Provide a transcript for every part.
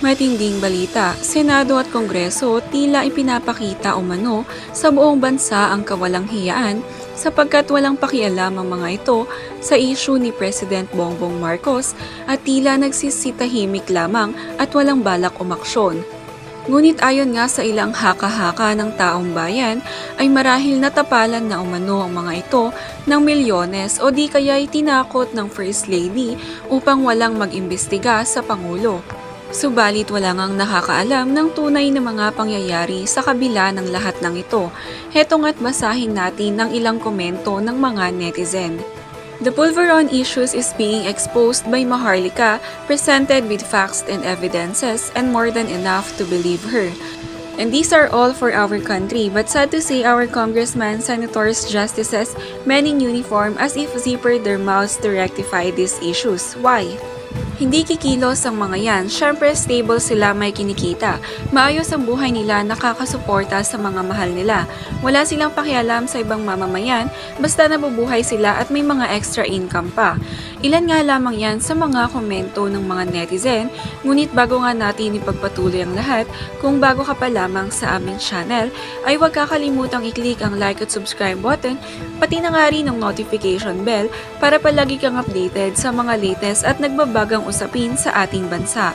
Matinding balita, Senado at Kongreso tila ipinapakita umano sa buong bansa ang kawalang hiyaan sapagkat walang pakialam ang mga ito sa isyu ni President Bongbong Marcos at tila nagsisitahimik lamang at walang balak umaksyon. Ngunit ayon nga sa ilang haka-haka ng taong bayan ay marahil natapalan na umano ang mga ito ng milyones o di kaya'y tinakot ng First Lady upang walang mag-imbestiga sa Pangulo. Subalit wala ngang nakakaalam ng tunay na mga pangyayari sa kabila ng lahat ng ito. Hetong at basahin natin ng ilang komento ng mga netizen. The Pulveron issues is being exposed by Maharlika, presented with facts and evidences, and more than enough to believe her. And these are all for our country, but sad to say our congressmen, senators, justices, men in uniform as if zipper their mouths to rectify these issues. Why? Hindi kikilos ang mga yan, Siyempre, stable sila may kinikita. Maayos ang buhay nila, nakakasuporta sa mga mahal nila. Wala silang pakialam sa ibang mamamayan, basta nabubuhay sila at may mga extra income pa. Ilan nga lamang yan sa mga komento ng mga netizen, ngunit bago nga natin ipagpatuloy ang lahat, kung bago ka pa lamang sa aming channel, ay huwag kakalimutang i-click ang like at subscribe button, pati na nga rin ang notification bell para palagi kang updated sa mga latest at nagbabagang usapin sa ating bansa.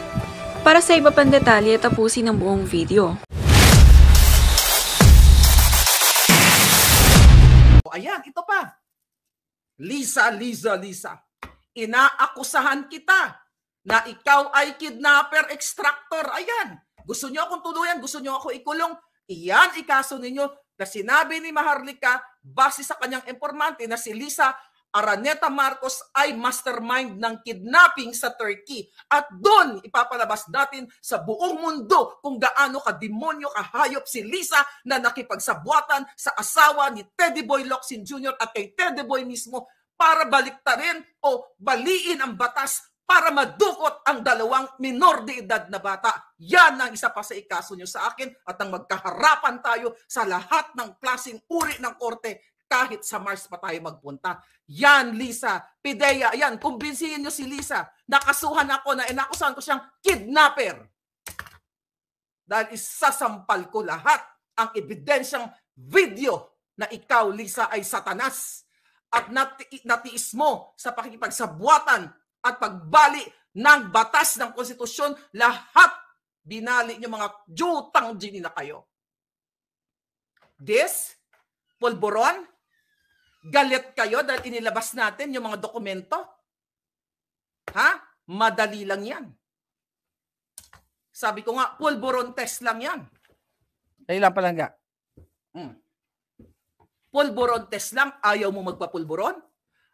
Para sa iba pang detalye, tapusin ang buong video. Ayan, ito pa. Lisa, Lisa, Lisa. Inaakusahan kita na ikaw ay kidnapper, extractor. Ayan. Gusto niyo akong tuluyan, gusto niyo ako ikulong. Iyan ikaso ninyo na sinabi ni Maharlika base sa kanyang informante na si Lisa Araneta Marcos ay mastermind ng kidnapping sa Turkey. At doon ipapalabas natin sa buong mundo kung gaano ka demonyo kahayop si Lisa na nakipagsabuatan sa asawa ni Teddy Boy Locsin Jr. at kay Teddy Boy mismo para baliktarin o baliin ang batas para madukot ang dalawang minor de edad na bata. Yan ang isa pa sa ikaso nyo sa akin at ang magkaharapan tayo sa lahat ng klasing uri ng korte kahit sa Mars pa tayo magpunta. Yan, Lisa. Pidea, yan. Kumbinsihin nyo si Lisa. Nakasuhan ako na inakusahan ko siyang kidnapper. Dahil isasampal ko lahat ang ebidensyang video na ikaw, Lisa, ay satanas. At nati- natiis mo sa pakikipagsabuatan at pagbali ng batas ng konstitusyon, lahat binali niyo mga jutang gini na kayo. This, polboron, Galit kayo dahil inilabas natin yung mga dokumento? Ha? Madali lang yan. Sabi ko nga, pulburon test lang yan. Dali lang palangga. Hmm. Pulburon test lang, ayaw mo magpapulburon?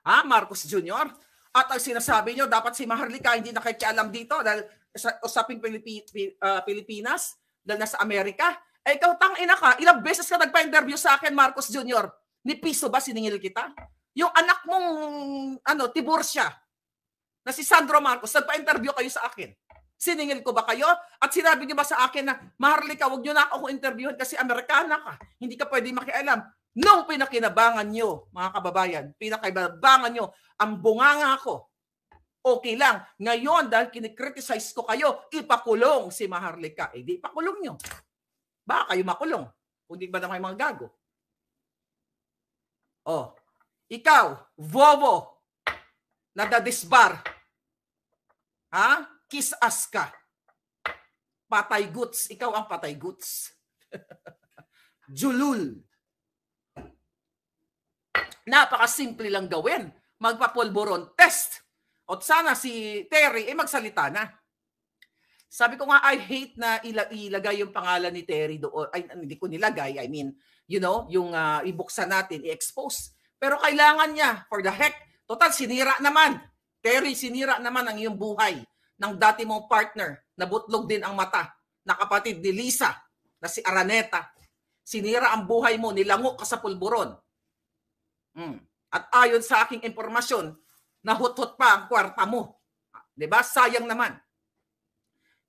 Ha, Marcos Jr.? At ang sinasabi nyo, dapat si Maharlika hindi nakikialam dito dahil sa usaping Pilipi, uh, Pilipinas, dahil nasa Amerika. Eh, ikaw tang ina ka, ilang beses ka nagpa-interview sa akin, Marcos Jr. Ni piso ba siningil kita? Yung anak mong ano, tiborsya na si Sandro Marcos, nagpa-interview kayo sa akin. Siningil ko ba kayo? At sinabi niyo ba sa akin na, Maharlika, huwag niyo na ako interviewin kasi Amerikana ka. Hindi ka pwede makialam. Nung pinakinabangan niyo, mga kababayan. Pinakinabangan niyo. Ang bunganga ko. Okay lang. Ngayon, dahil kinikriticize ko kayo, ipakulong si Maharlika. Eh, di ipakulong niyo. Baka kayo makulong. Kung di ba na kayo mga gago. Oh, ikaw, Vovo, nadadisbar. Ha? Kiss us ka. Patay goods. Ikaw ang patay goods. Julul. Napakasimple lang gawin. Magpapolboron test. At sana si Terry, eh magsalita na. Sabi ko nga, I hate na ila- ilagay yung pangalan ni Terry doon. Ay, hindi ko nilagay. I mean, you know, yung uh, ibuksan natin, i-expose. Pero kailangan niya, for the heck, total, sinira naman. Terry, sinira naman ang iyong buhay ng dati mong partner na butlog din ang mata na kapatid ni Lisa na si Araneta. Sinira ang buhay mo, nilango ka sa pulburon. Mm. At ayon sa aking impormasyon, nahutot pa ang kwarta mo. Ah, 'Di ba? Sayang naman.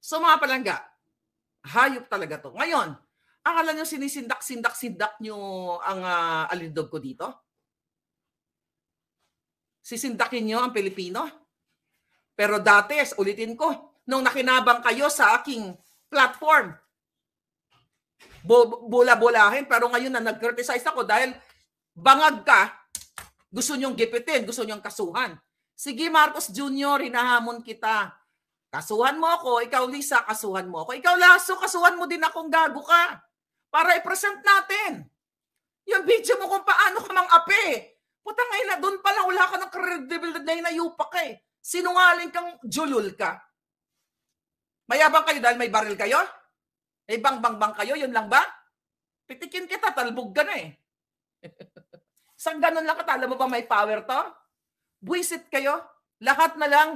So mga palangga, hayop talaga to. Ngayon, akala nyo sinisindak-sindak-sindak nyo ang uh, alindog ko dito? Sisindakin nyo ang Pilipino? Pero dati, ulitin ko, nung nakinabang kayo sa aking platform, bu- bula-bulahin. Pero ngayon na nag-criticize ako dahil bangag ka, gusto nyong gipitin, gusto nyong kasuhan. Sige Marcos Jr., hinahamon kita. Kasuhan mo ako, ikaw Lisa, kasuhan mo ako. Ikaw Laso, kasuhan mo din akong gago ka. Para i-present natin. Yung video mo kung paano ka mang ape. Puta ngayon na, doon pala wala ka ng credibility na inayupa ka eh. Sinungaling kang julul ka. Mayabang kayo dahil may baril kayo? May bang-bang-bang kayo? Yun lang ba? Pitikin kita, talbog ka na eh. Sa ganun lang katala mo ba may power to? Buisit kayo? Lahat na lang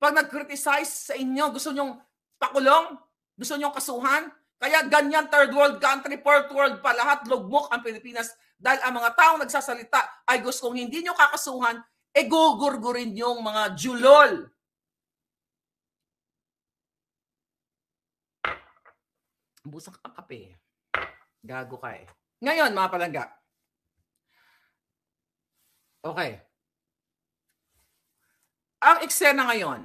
pag nag-criticize sa inyo, gusto nyong pakulong, gusto nyong kasuhan, kaya ganyan third world country, fourth world pa lahat, lugmok ang Pilipinas. Dahil ang mga taong nagsasalita ay gusto kong hindi nyo kakasuhan, e gugurgurin yung mga julol. Busak ang kape. Gago ka eh. Ngayon, mga palangga. Okay ang eksena ngayon,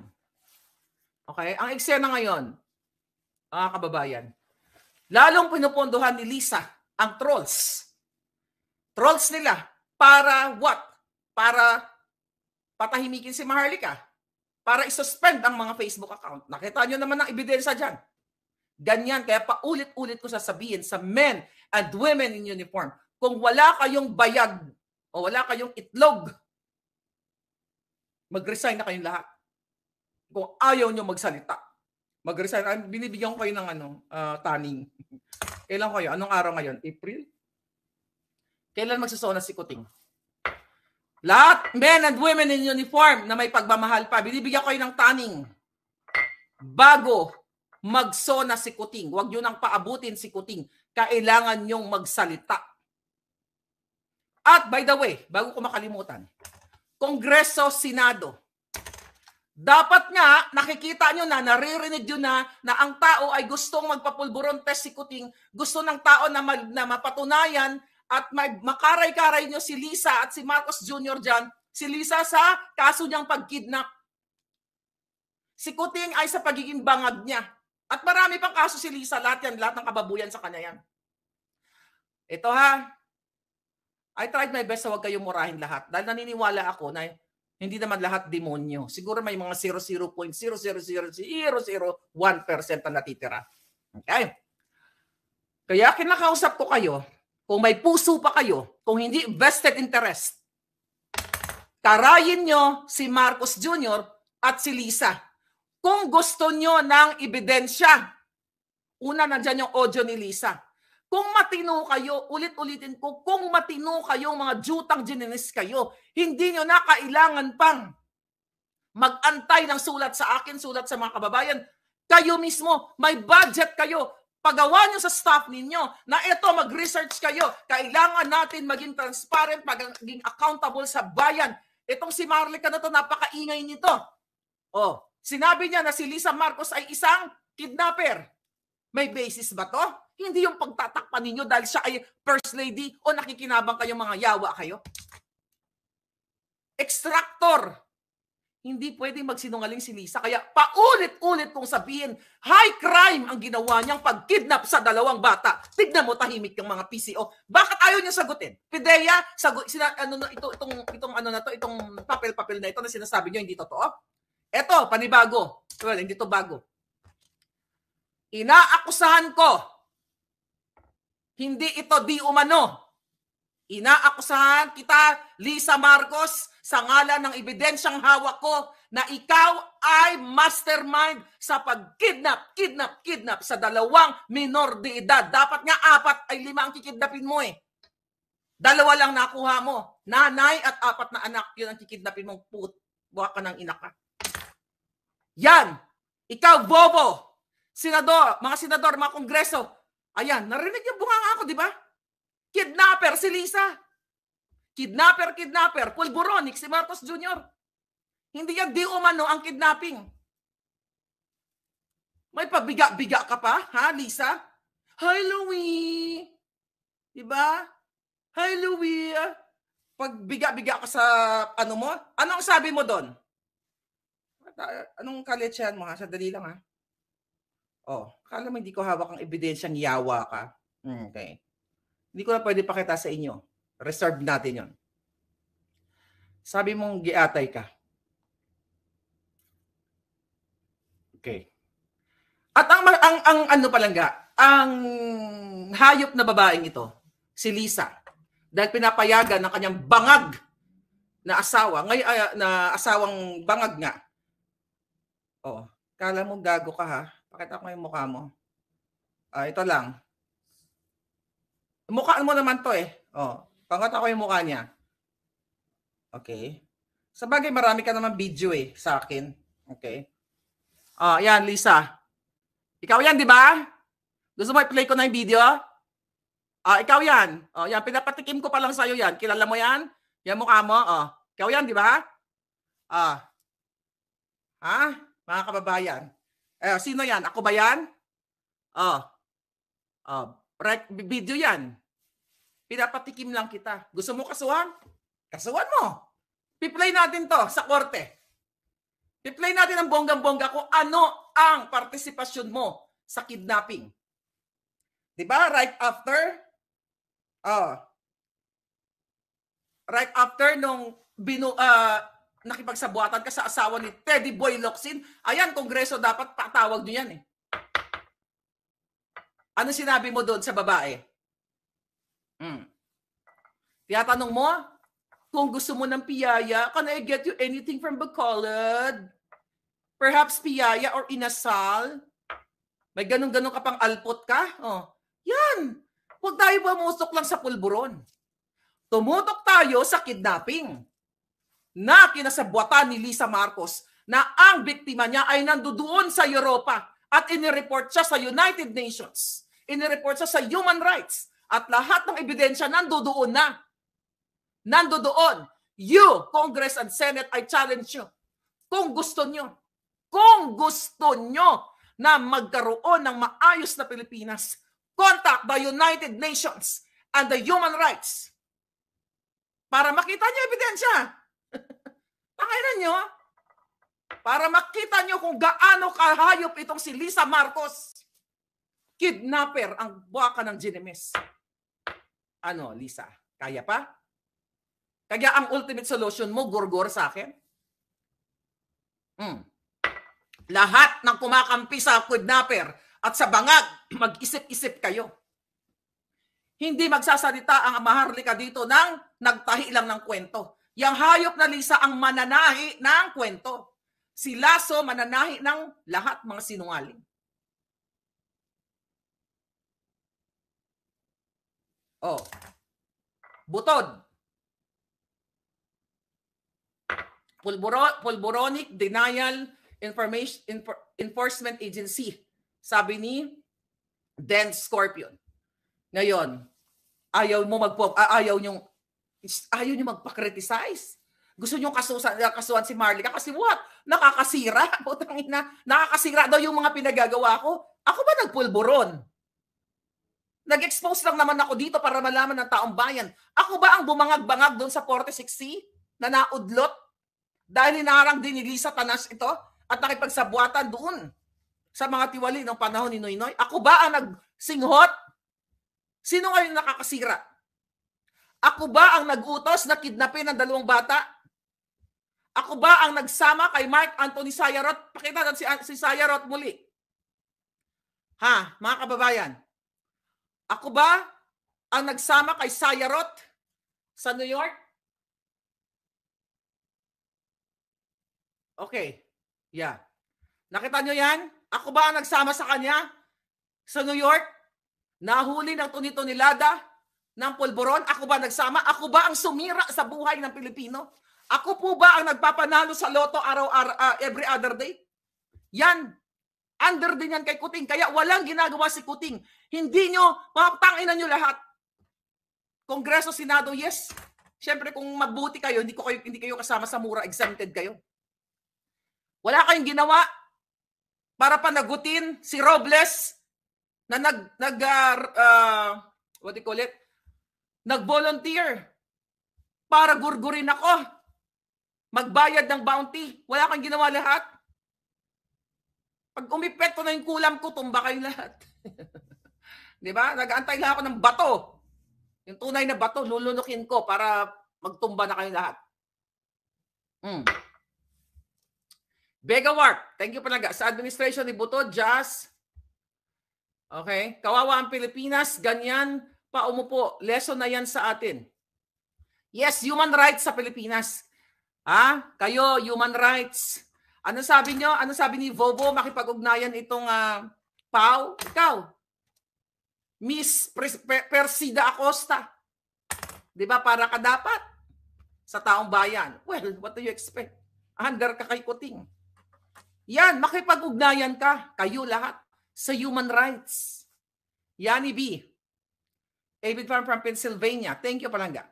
okay, ang eksena ngayon, mga kababayan, lalong pinupondohan ni Lisa ang trolls. Trolls nila para what? Para patahimikin si Maharlika. Para isuspend ang mga Facebook account. Nakita nyo naman ang ebidensya dyan. Ganyan, kaya paulit-ulit ko sasabihin sa men and women in uniform, kung wala kayong bayag o wala kayong itlog Mag-resign na kayong lahat. Kung ayaw nyo magsalita, mag-resign. Ay, binibigyan ko kayo ng ano, uh, ah, taning. Kailan kayo? Anong araw ngayon? April? Kailan magsasona si Kuting? Lahat, men and women in uniform na may pagmamahal pa, binibigyan ko kayo ng tanning Bago magsona si Kuting, huwag nyo nang paabutin si Kuting. Kailangan nyong magsalita. At by the way, bago ko makalimutan, Kongreso, Senado. Dapat nga, nakikita nyo na, naririnig nyo na, na ang tao ay gustong magpapulburon tesikuting, gusto ng tao na, mag, na mapatunayan at mag, makaray-karay nyo si Lisa at si Marcos Jr. dyan, si Lisa sa kaso niyang pagkidnap. Si Kuting ay sa pagiging bangag niya. At marami pang kaso si Lisa, lahat yan, lahat ng kababuyan sa kanya yan. Ito ha, I tried my best na huwag kayong murahin lahat. Dahil naniniwala ako na hindi naman lahat demonyo. Siguro may mga 0.0000001% na natitira. Okay? Kaya kinakausap ko kayo, kung may puso pa kayo, kung hindi vested interest, karayin nyo si Marcos Jr. at si Lisa. Kung gusto nyo ng ebidensya, una nandyan yung audio ni Lisa. Kung matino kayo, ulit-ulitin ko, kung matino kayo, mga jutang geninis kayo, hindi nyo na kailangan pang magantay ng sulat sa akin, sulat sa mga kababayan. Kayo mismo, may budget kayo. Pagawa nyo sa staff ninyo na ito, mag-research kayo. Kailangan natin maging transparent, maging accountable sa bayan. Itong si Marley ka na to, napakaingay nito. Oh, sinabi niya na si Lisa Marcos ay isang kidnapper. May basis ba to? Hindi yung pagtatakpan ninyo dahil siya ay first lady o nakikinabang kayong mga yawa kayo. Extractor. Hindi pwedeng magsinungaling si Lisa. Kaya paulit-ulit kong sabihin, high crime ang ginawa niyang pagkidnap sa dalawang bata. Tignan mo tahimik yung mga PCO. Bakit ayaw niya sagutin? Pidea, sagu- sina- ano na, ito, itong, itong, ano na to, itong papel-papel na ito na sinasabi niyo hindi totoo? Eto, panibago. Well, hindi to bago. Inaakusahan ko. Hindi ito di umano. Inaakusahan kita, Lisa Marcos, sa ngalan ng ebidensyang hawak ko na ikaw ay mastermind sa pagkidnap, kidnap, kidnap sa dalawang minor de edad. Dapat nga apat ay lima ang kikidnapin mo eh. Dalawa lang nakuha mo. Nanay at apat na anak, yun ang kikidnapin mong put. Buha ka ng ina ka. Yan. Ikaw, bobo senador, mga senador, mga kongreso. Ayan, narinig yung bunganga ako, di ba? Kidnapper si Lisa. Kidnapper, kidnapper. Pulburonic si Marcos Jr. Hindi yan di umano ang kidnapping. May pabiga-biga ka pa, ha, Lisa? Hi, Louie! Diba? Hi, Louie! Pag biga ka sa ano mo, anong sabi mo doon? Anong kaletsyan mo ha? Sadali lang ha. Oh, kala mo hindi ko hawak ang ebidensyang yawa ka. Hmm, okay. Hindi ko na pwede pakita sa inyo. Reserve natin yon. Sabi mong giatay ka. Okay. At ang, ang, ang ano palangga, ang hayop na babaeng ito, si Lisa, dahil pinapayagan ng kanyang bangag na asawa, ngay, uh, na asawang bangag nga. Oh, kala mo gago ka ha Pakita ko yung mukha mo. Ah, ito lang. Mukha mo naman to eh. Oh, pakita ko yung mukha niya. Okay. Sa bagay, marami ka naman video eh sa akin. Okay. Ah, yan, Lisa. Ikaw yan, di ba? Gusto mo i-play ko na yung video? Ah, ikaw yan. Oh, yan, pinapatikim ko pa lang sa'yo yan. Kilala mo yan? Yan mukha mo. Oh. Ikaw yan, di ba? Ah. Ha? Mga kababayan. Eh, sino yan? Ako ba yan? Oh. Oh, right, video yan. Pinapatikim lang kita. Gusto mo kasuhan? Kasuhan mo. Piplay natin to sa korte. Piplay natin ang bonggang-bongga kung ano ang partisipasyon mo sa kidnapping. 'Di ba? Right after oh, right after nung binu uh, nakipagsabuatan ka sa asawa ni Teddy Boy Locsin, ayan, Kongreso dapat patawag nyo yan eh. Ano sinabi mo doon sa babae? Hmm. Tiyatanong mo, kung gusto mo ng piyaya, can I get you anything from Bacolod? Perhaps piyaya or inasal? May ganun-ganun ka pang alpot ka? Oh. Yan! Huwag tayo bumusok lang sa pulburon. Tumutok tayo sa kidnapping na kinasabuatan ni Lisa Marcos na ang biktima niya ay nandoon sa Europa at inireport siya sa United Nations, inireport siya sa Human Rights, at lahat ng ebidensya nandoon na. Nandoon. You, Congress and Senate, I challenge you. Kung gusto nyo, kung gusto nyo na magkaroon ng maayos na Pilipinas, contact the United Nations and the Human Rights para makita niyo ebidensya Tanginan nyo, ah. para makita nyo kung gaano kahayop itong si Lisa Marcos. Kidnapper ang buwaka ng Ginemes. Ano, Lisa? Kaya pa? Kaya ang ultimate solution mo, gurgor sa akin? Hmm. Lahat ng kumakampi sa kidnapper at sa bangag, mag-isip-isip kayo. Hindi magsasalita ang maharlika dito ng nagtahi lang ng kwento. Yang hayop na Lisa ang mananahi ng kwento. Si Lasso mananahi ng lahat mga sinungaling. Oh. Butod. Pulburo, Pulburonic Denial Information Enforcement Agency. Sabi ni Den Scorpion. Ngayon, ayaw mo magpo ayaw yung Ayaw niyo magpa-criticize. Gusto niyo kasusan, ah, kasuhan si Marley kasi what? Nakakasira. Putang ina. Nakakasira daw yung mga pinagagawa ko. Ako ba nagpulburon? Nag-expose lang naman ako dito para malaman ng taong bayan. Ako ba ang bumangag-bangag doon sa 46C na naudlot? Dahil hinarang dinili sa tanas ito at nakipagsabuatan doon sa mga tiwali ng panahon ni Noynoy? Ako ba ang nagsinghot? Sino ngayon nakakasira? Ako ba ang nag-utos na kidnapin ang dalawang bata? Ako ba ang nagsama kay Mark Anthony Sayarot? Pakita natin si, si Sayarot muli. Ha, mga kababayan. Ako ba ang nagsama kay Sayarot sa New York? Okay. Yeah. Nakita nyo yan? Ako ba ang nagsama sa kanya sa New York? Nahuli ng ni Lada? ng polboron? Ako ba nagsama? Ako ba ang sumira sa buhay ng Pilipino? Ako po ba ang nagpapanalo sa loto araw araw uh, every other day? Yan. Under din yan kay Kuting. Kaya walang ginagawa si Kuting. Hindi nyo, mapatanginan nyo lahat. Kongreso, Senado, yes. Siyempre, kung mabuti kayo, hindi, ko kayo, hindi kayo kasama sa mura, exempted kayo. Wala kayong ginawa para panagutin si Robles na nag, nag uh, what do you call it? nag-volunteer para gurgurin ako. Magbayad ng bounty. Wala kang ginawa lahat. Pag umipeto na yung kulam ko, tumba kayo lahat. Di ba? Nag-antay lang ako ng bato. Yung tunay na bato, lulunukin ko para magtumba na kayo lahat. Mm. Bega Warp, thank you palaga. Sa administration ni Buto, Jazz. Okay. Kawawa ang Pilipinas, ganyan paumupo. Lesson na yan sa atin. Yes, human rights sa Pilipinas. Ha? Kayo, human rights. Ano sabi nyo? Ano sabi ni Vovo? Makipag-ugnayan itong uh, ah, Pau? Ikaw. Miss Persida Acosta. Di ba? Para ka dapat sa taong bayan. Well, what do you expect? Under ka kay Kuting. Yan, makipag-ugnayan ka. Kayo lahat sa human rights. Yan, B. David Farm from Pennsylvania. Thank you, Palangga.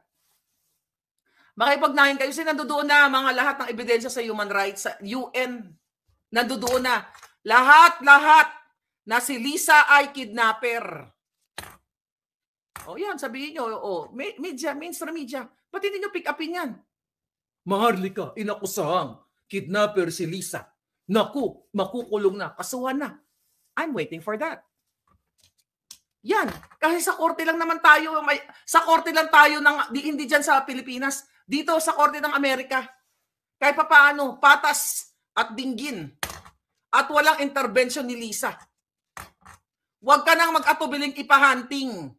Makipagnayan kayo. Kasi nandoon na mga lahat ng ebidensya sa human rights, sa UN. Nandoon na. Lahat, lahat na si Lisa ay kidnapper. O oh, yan, sabihin nyo, oh, oh media, mainstream media. Ba't hindi nyo pick upin yan? Maharlika, inakusahang, kidnapper si Lisa. Naku, makukulong na, kasuhan na. I'm waiting for that. Yan. Kasi sa korte lang naman tayo, may, sa korte lang tayo ng, di, hindi dyan sa Pilipinas, dito sa korte ng Amerika. Kahit pa paano, patas at dinggin. At walang intervention ni Lisa. Huwag ka nang mag-atubiling ipahanting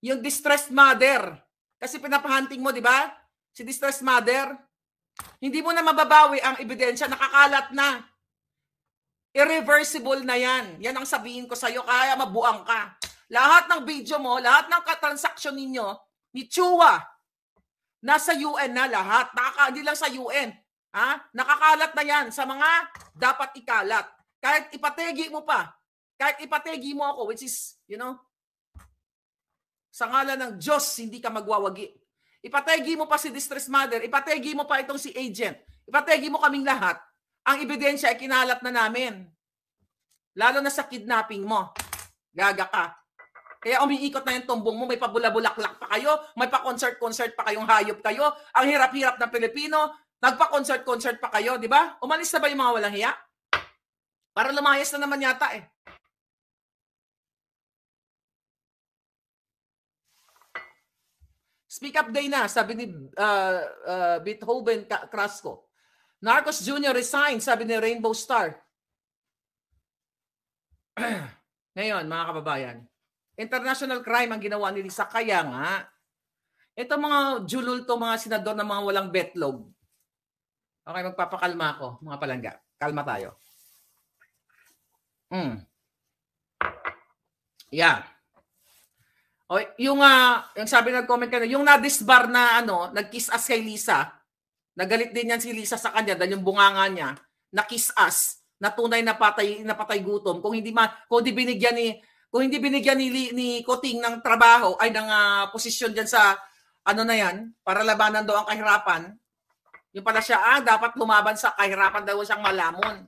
yung distressed mother. Kasi pinapahanting mo, di ba? Si distressed mother. Hindi mo na mababawi ang ebidensya. Nakakalat na. Irreversible na yan. Yan ang sabihin ko sa'yo. Kaya mabuang ka lahat ng video mo, lahat ng katransaksyon ninyo ni Chua, nasa UN na lahat. Nakaka, hindi lang sa UN. Ha? Nakakalat na yan sa mga dapat ikalat. Kahit ipategi mo pa. Kahit ipategi mo ako, which is, you know, sa ngala ng Diyos, hindi ka magwawagi. Ipategi mo pa si Distress Mother, ipategi mo pa itong si Agent, ipategi mo kaming lahat. Ang ebidensya ay kinalat na namin. Lalo na sa kidnapping mo. Gaga ka. Kaya umiikot na yung tumbong mo, may pabulabulaklak pa kayo, may pa-concert-concert pa kayong hayop kayo, ang hirap-hirap ng Pilipino, nagpa-concert-concert pa kayo, di ba? Umalis na ba yung mga walang hiya? Para lumayas na naman yata eh. Speak up day na, sabi ni uh, uh, Beethoven Crasco. Narcos Jr. resign, sabi ni Rainbow Star. Ngayon, mga kababayan, International crime ang ginawa ni Lisa. Kaya nga, ito mga julul to mga senador na mga walang betlog. Okay, magpapakalma ako, mga palangga. Kalma tayo. Mm. Yeah. O, yung, uh, yung sabi nag-comment kanina, yung na-disbar na ano, nag-kiss us kay Lisa, nagalit din yan si Lisa sa kanya dahil yung bunganga niya, na-kiss us, na tunay na patay, na patay gutom. Kung hindi, ma, kung hindi binigyan ni, kung hindi binigyan ni, ni Koting ng trabaho, ay ng uh, posisyon diyan sa ano na yan, para labanan daw ang kahirapan, yung pala siya, ah, dapat lumaban sa kahirapan daw siyang malamon.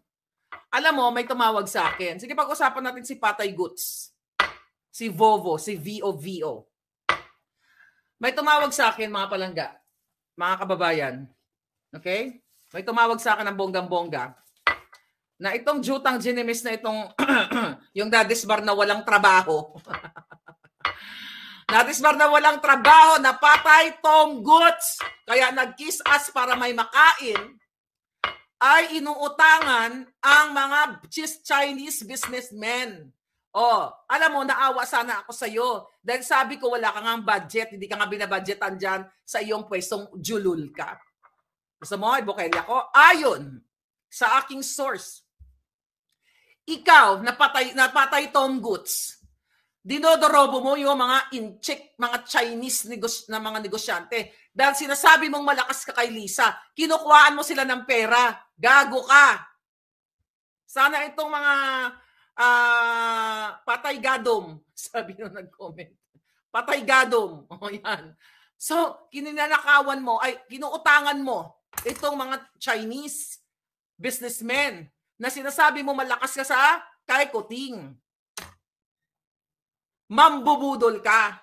Alam mo, may tumawag sa akin. Sige, pag-usapan natin si Patay Goods. Si Vovo, si VOVO. May tumawag sa akin, mga palangga, mga kababayan. Okay? May tumawag sa akin ng bonggang-bongga na itong jutang ginimis na itong yung dadis na walang trabaho. dadis na walang trabaho, napatay Tom Goods. Kaya nag-kiss us para may makain ay inuutangan ang mga Chinese businessmen. Oh, alam mo, naawa sana ako sa iyo. Dahil sabi ko, wala ka nga budget, hindi ka nga binabudgetan dyan sa iyong pwestong julul ka. Gusto mo, ibukelya ko? Ayon sa aking source, ikaw, napatay, napatay Tom Goods. Dinodorobo mo yung mga incheck, mga Chinese negos, na mga negosyante. Dahil sinasabi mong malakas ka kay Lisa, kinukuhaan mo sila ng pera. Gago ka. Sana itong mga uh, patay gadom, sabi nung nag-comment. Patay gadom. O oh, yan. So, kininanakawan mo, ay, kinuutangan mo itong mga Chinese businessmen na sinasabi mo malakas ka sa kay Kuting. Mambubudol ka.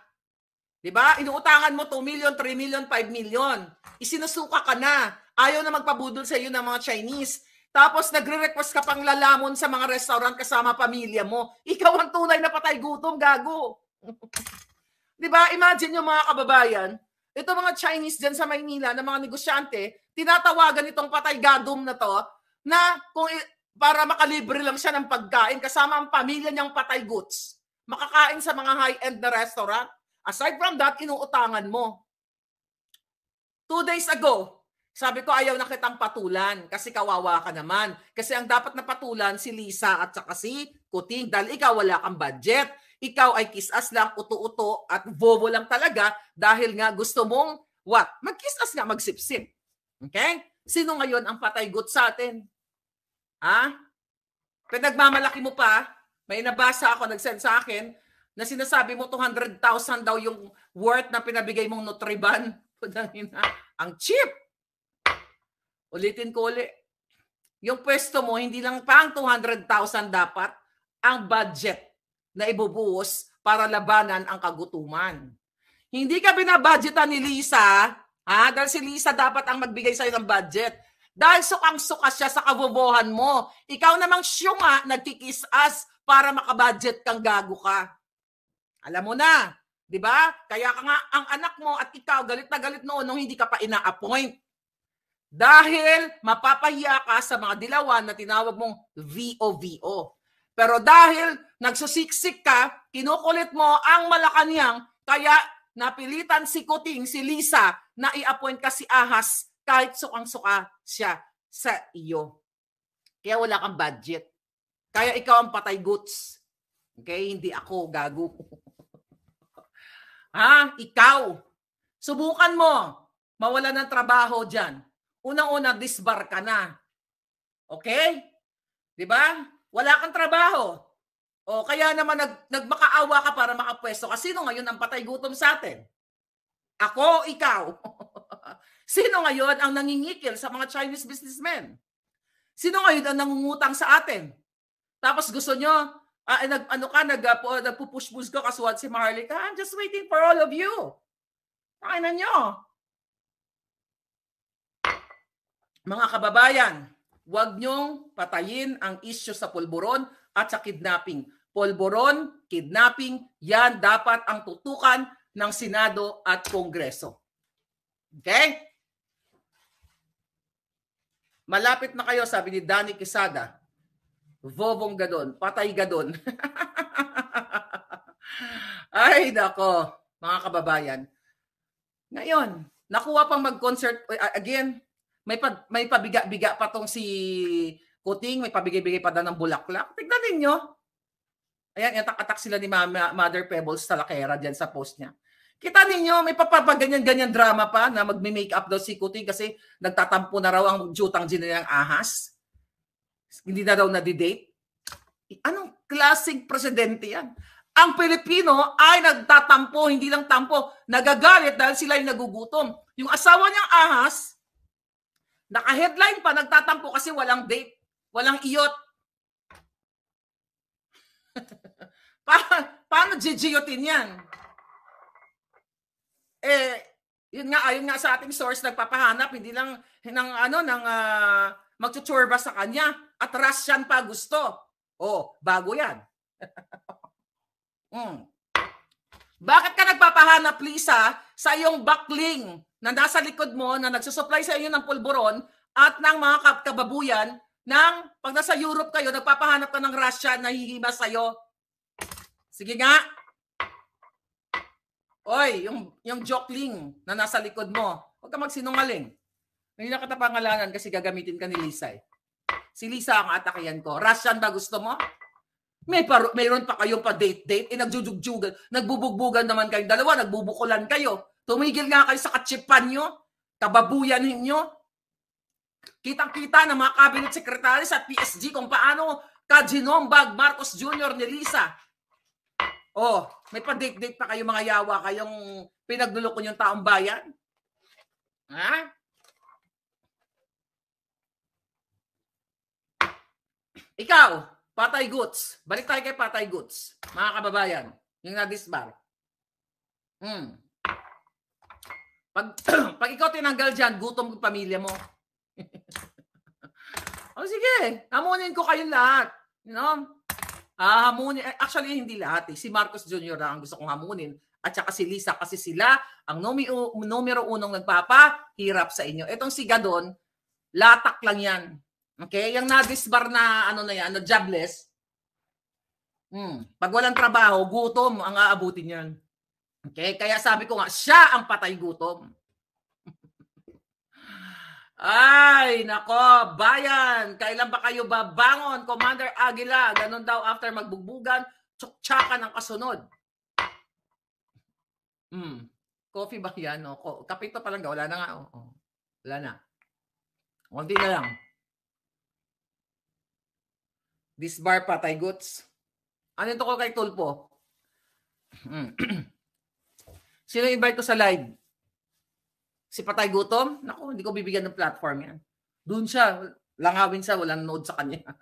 'Di ba? Inuutangan mo 2 million, 3 million, 5 million. Isinusuka ka na. Ayaw na magpabudol sa iyo ng mga Chinese. Tapos nagre-request ka pang lalamon sa mga restaurant kasama pamilya mo. Ikaw ang tunay na patay gutom, gago. 'Di ba? Imagine yung mga kababayan, ito mga Chinese diyan sa Maynila na mga negosyante, tinatawagan itong patay gadom na to na kung para makalibre lang siya ng pagkain kasama ang pamilya niyang patay goods. Makakain sa mga high-end na restaurant. Aside from that, inuutangan mo. Two days ago, sabi ko ayaw na kitang patulan kasi kawawa ka naman. Kasi ang dapat na patulan si Lisa at saka si Kuting dahil ikaw wala kang budget. Ikaw ay kisas lang, uto-uto at bobo lang talaga dahil nga gusto mong what? Magkisas nga, magsipsip. Okay? Sino ngayon ang patay gut sa atin? Ha? nagmamalaki mo pa, may nabasa ako, nag-send sa akin, na sinasabi mo 200,000 daw yung worth na pinabigay mong Nutriban. Ang cheap! Ulitin ko ulit. Yung pwesto mo, hindi lang pang 200,000 dapat, ang budget na ibubuhos para labanan ang kagutuman. Hindi ka binabudgetan ni Lisa, ha? Dahil si Lisa dapat ang magbigay sa'yo ng budget. Dahil sukang-suka siya sa kabobohan mo. Ikaw namang syunga, as para makabudget kang gago ka. Alam mo na, 'di ba? Kaya ka nga ang anak mo at ikaw galit na galit noon nung hindi ka pa ina-appoint. Dahil mapapahiya ka sa mga dilawan na tinawag mong VOVO. Pero dahil nagsusiksik ka, kinukulit mo ang Malacanang, kaya napilitan si Kuting, si Lisa, na i-appoint ka si Ahas kahit sukang-suka siya sa iyo. Kaya wala kang budget. Kaya ikaw ang patay goods. Okay? Hindi ako, gago. ha? Ikaw. Subukan mo. Mawala ng trabaho dyan. Unang-una, disbar ka na. Okay? Di ba? Wala kang trabaho. O kaya naman nag, nagmakaawa ka para makapwesto. Kasi sino ngayon ang patay gutom sa atin? Ako, ikaw. Sino ngayon ang nangingikil sa mga Chinese businessmen? Sino ngayon ang nangungutang sa atin? Tapos gusto nyo, uh, nag, ano ka, nag, uh, nagpupush-push ka kasuhan si Marlica, I'm just waiting for all of you. Pakainan nyo. Mga kababayan, huwag nyong patayin ang isyo sa pulburon at sa kidnapping. Pulburon, kidnapping, yan dapat ang tutukan ng Senado at Kongreso. Okay? Malapit na kayo, sabi ni Danny Quesada. Vovong gadon, patay gadon. Ay, nako, mga kababayan. Ngayon, nakuha pang mag-concert. Eh, again, may, pa, may pabiga-biga pa tong si Kuting, may pabigay-bigay pa daw ng bulaklak. Tignan ninyo. Ayan, yatak atak sila ni Mama, Mother Pebbles sa lakera dyan sa post niya. Kita ninyo, may papapaganyan-ganyan drama pa na magme-make up daw si Kuting kasi nagtatampo na raw ang jutang din ng ahas. Hindi na daw nadidate. Anong klaseng presidente yan? Ang Pilipino ay nagtatampo, hindi lang tampo, nagagalit dahil sila ay nagugutom. Yung asawa niyang ahas, naka-headline pa, nagtatampo kasi walang date, walang iyot. pa- paano gigiyotin niyan? eh yun nga ayun nga sa ating source nagpapahanap hindi lang ng ano ng uh, magtutsurba sa kanya at Russian pa gusto. Oh, bago 'yan. mm. Bakit ka nagpapahanap, Lisa, sa iyong backling na nasa likod mo na nagsusupply sa inyo ng pulburon at ng mga kababuyan ng pag nasa Europe kayo, nagpapahanap ka ng Russia na hihiba sa'yo? Sige nga, Oy, yung, yung jokling na nasa likod mo, huwag ka magsinungaling. Hindi na kita pangalanan kasi gagamitin ka ni Lisa eh. Si Lisa ang atakayan ko. Russian ba gusto mo? May paro, mayroon pa kayo pa date-date. Eh, nagjujugjugan. Nagbubugbugan naman kayong dalawa. Nagbubukulan kayo. Tumigil nga kayo sa katsipan nyo. Kababuyan ninyo. Kitang-kita ng mga cabinet secretaries at PSG kung paano ka Marcos Jr. ni Lisa Oh, may pa-date-date pa kayo mga yawa kayong pinagluloko yung taong bayan? Ha? Ikaw, Patay Goods. Balik tayo kay Patay Goods, mga kababayan. Yung na disbar Hmm. Pag, pag ikaw tinanggal dyan, gutom yung pamilya mo. o oh, sige, amunin ko kayo lahat. You know? Ah, hamunin. Eh, actually, hindi lahat. Eh. Si Marcos Jr. lang ang gusto kong hamunin. At saka si Lisa kasi sila ang numero, numero unong nagpapahirap sa inyo. Itong si Gadon, latak lang yan. Okay? Yung na-disbar na ano na yan, na jobless. Hmm. Pag walang trabaho, gutom ang aabutin niyan. Okay? Kaya sabi ko nga, siya ang patay gutom. Ay, nako, bayan! Kailan ba kayo babangon, Commander Aguila? Ganon daw after magbugbugan, tsuktsaka ng kasunod. Hmm. Coffee ba yan? No? ko, kapito pa lang ga. Wala na nga. O, o. Wala na. Kunti na lang. This bar pa, Tay Goods. Ano ito ko kay Tulpo? Hmm. Sino invite ko sa live? si Patay Gutom, naku, hindi ko bibigyan ng platform yan. Doon siya, langawin siya, walang node sa kanya.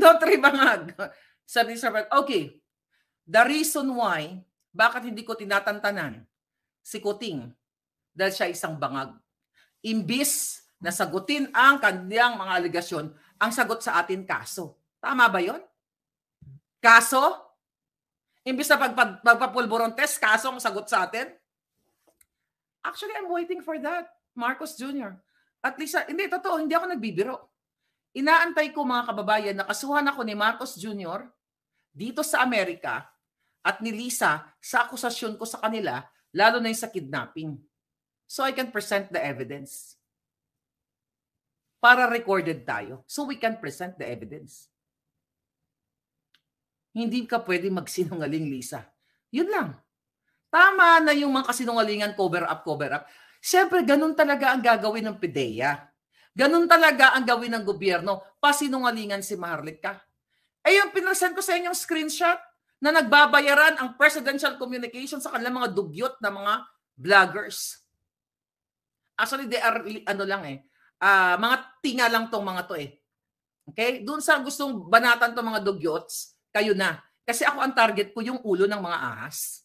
Not ribangag. Sabi ni Sir okay, the reason why, bakit hindi ko tinatantanan si Kuting dahil siya isang bangag. Imbis na sagutin ang kanyang mga aligasyon, ang sagot sa atin kaso. Tama ba yon? Kaso? Imbis na pag, test, kaso ang sagot sa atin? Actually, I'm waiting for that. Marcos Jr. At least, ah, hindi, totoo, hindi ako nagbibiro. Inaantay ko mga kababayan na kasuhan ako ni Marcos Jr. dito sa Amerika at ni Lisa sa akusasyon ko sa kanila, lalo na yung sa kidnapping. So I can present the evidence. Para recorded tayo. So we can present the evidence. Hindi ka pwede magsinungaling, Lisa. Yun lang. Tama na yung mga kasinungalingan, cover up, cover up. Siyempre, ganun talaga ang gagawin ng PDEA. Ganun talaga ang gawin ng gobyerno. Pasinungalingan si Maharlika. Eh yung pinresent ko sa inyong screenshot na nagbabayaran ang presidential communication sa kanilang mga dugyot na mga vloggers. Actually, they are, ano lang eh, uh, mga tinga lang tong mga to eh. Okay? Doon sa gustong banatan tong mga dugyots, kayo na. Kasi ako ang target ko yung ulo ng mga ahas.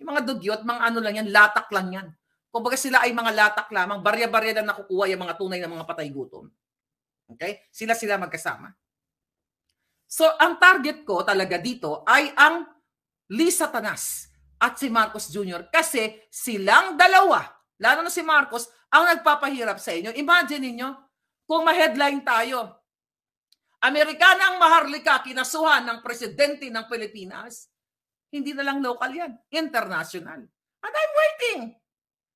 Yung mga dugyot, mga ano lang yan, latak lang yan. Kung baga sila ay mga latak lamang, barya-barya lang nakukuha yung mga tunay na mga patay gutom. Okay? Sila-sila magkasama. So, ang target ko talaga dito ay ang Lisa Satanas at si Marcos Jr. Kasi silang dalawa, lalo na si Marcos, ang nagpapahirap sa inyo. Imagine niyo kung ma-headline tayo, Amerikanang maharlika kinasuhan ng presidente ng Pilipinas hindi na lang local yan. International. And I'm waiting.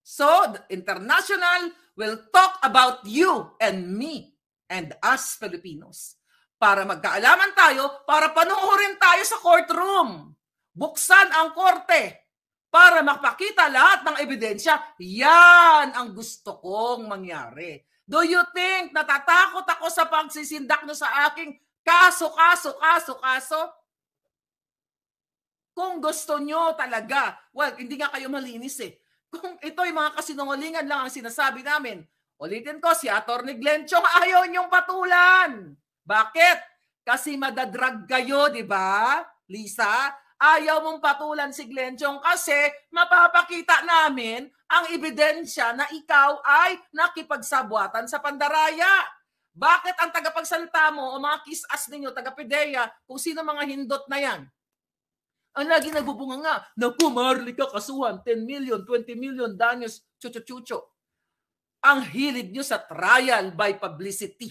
So, the international will talk about you and me and us Filipinos. Para magkaalaman tayo, para panuorin tayo sa courtroom. Buksan ang korte para makapakita lahat ng ebidensya. Yan ang gusto kong mangyari. Do you think natatakot ako sa pagsisindak nyo sa aking kaso, kaso, kaso, kaso? Kung gusto nyo talaga, well, hindi nga kayo malinis eh. Kung ito'y mga kasinungalingan lang ang sinasabi namin, ulitin ko, si Atty. Glenn Chong ayaw nyong patulan. Bakit? Kasi madadrag kayo, di ba, Lisa? Ayaw mong patulan si Glenn Chong kasi mapapakita namin ang ebidensya na ikaw ay nakipagsabwatan sa pandaraya. Bakit ang tagapagsalita mo o mga kisas ninyo, tagapideya, kung sino mga hindot na yan? Ang lagi nagbubunga nga, naku, Marlika, kasuhan, 10 million, 20 million, danyos, chucho-chucho. Ang hilig nyo sa trial by publicity.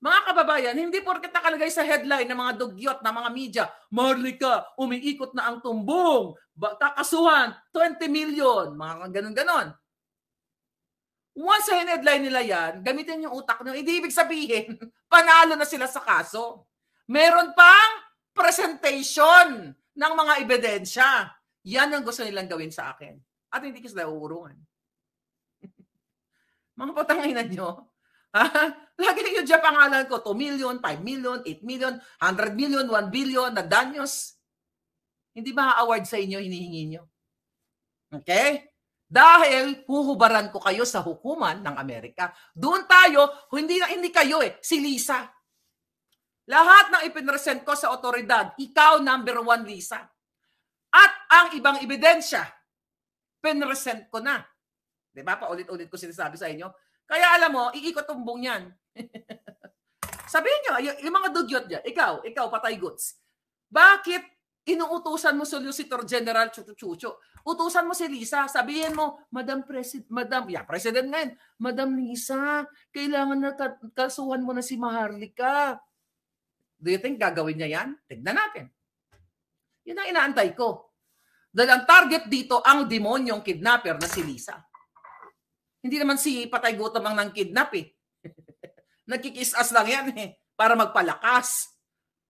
Mga kababayan, hindi porket nakalagay sa headline ng mga dugyot ng mga media, Marlika, umiikot na ang tumbong, kakasuhan, 20 million, mga ganun-ganun. Once sa headline nila yan, gamitin yung utak nyo, hindi ibig sabihin, panalo na sila sa kaso. Meron pang presentation ng mga ebidensya. Yan ang gusto nilang gawin sa akin. At hindi ko sila uurungan. mga patanginan nyo, ha? Lagi yung dyan pangalan ko, 2 million, 5 million, 8 million, 100 million, 1 billion, na danyos. Hindi ba award sa inyo, hinihingi nyo? Okay? Dahil huhubaran ko kayo sa hukuman ng Amerika. Doon tayo, hindi na hindi kayo eh, si Lisa. Lahat ng ipinresent ko sa otoridad, ikaw number one, Lisa. At ang ibang ebidensya, pinresent ko na. Di ba? Paulit-ulit ko sinasabi sa inyo. Kaya alam mo, iikot tumbong yan. Sabihin nyo, yung mga dugyot dyan, ikaw, ikaw, patay goods. Bakit inuutusan mo Solicitor General Chuchuchu? Utusan mo si Lisa, sabihin mo, Madam President, Madam, yeah, President ngayon, Madam Lisa, kailangan na kasuhan mo na si Maharlika. Do you think gagawin niya yan? Tignan natin. Yun ang inaantay ko. Dahil ang target dito ang demonyong kidnapper na si Lisa. Hindi naman si Patay Gutom ang nang kidnap eh. Nagkikisas lang yan eh para magpalakas.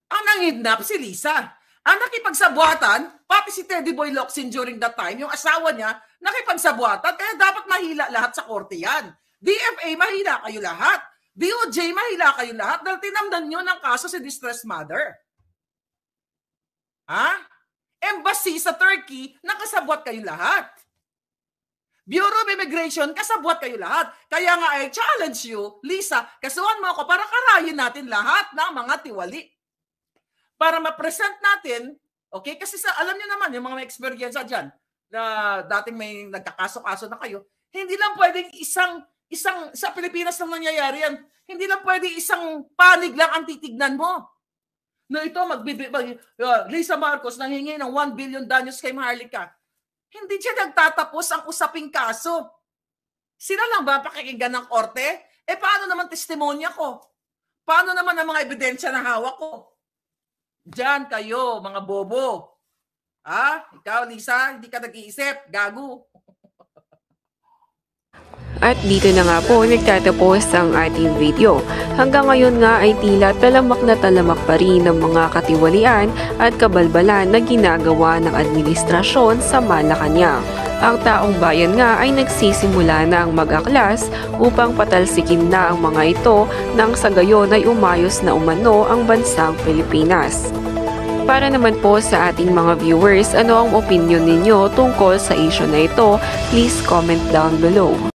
Ang nang kidnap si Lisa. Ang nakipagsabuatan, pati si Teddy Boy Locsin during that time, yung asawa niya, nakipagsabuatan, kaya dapat mahila lahat sa korte yan. DFA, mahila kayo lahat. DOJ, mahila kayo lahat dahil tinamdan nyo ng kaso si distressed mother. Ha? Embassy sa Turkey, nakasabwat kayo lahat. Bureau of Immigration, kasabwat kayo lahat. Kaya nga I challenge you, Lisa, kasuhan mo ako para karayin natin lahat ng mga tiwali. Para ma-present natin, okay, kasi sa, alam niyo naman, yung mga may experience dyan, na dating may nagkakaso-kaso na kayo, hindi lang pwedeng isang isang sa Pilipinas lang nangyayari yan. Hindi lang pwede isang panig lang ang titignan mo. Na ito, magbibig, mag, uh, Lisa Marcos nanghingi ng 1 billion danyos kay Maharlika. Hindi siya nagtatapos ang usaping kaso. Sila lang ba pakikinggan ng korte? Eh paano naman testimonya ko? Paano naman ang mga ebidensya na hawak ko? Diyan kayo, mga bobo. Ha? Ah, ikaw Lisa, hindi ka nag-iisip, gago. At dito na nga po nagtatapos ang ating video. Hanggang ngayon nga ay tila talamak na talamak pa rin ng mga katiwalian at kabalbalan na ginagawa ng administrasyon sa Malacanang. Ang taong bayan nga ay nagsisimula na ang mag-aklas upang patalsikin na ang mga ito nang sa gayon ay umayos na umano ang bansang Pilipinas. Para naman po sa ating mga viewers, ano ang opinion ninyo tungkol sa issue na ito? Please comment down below.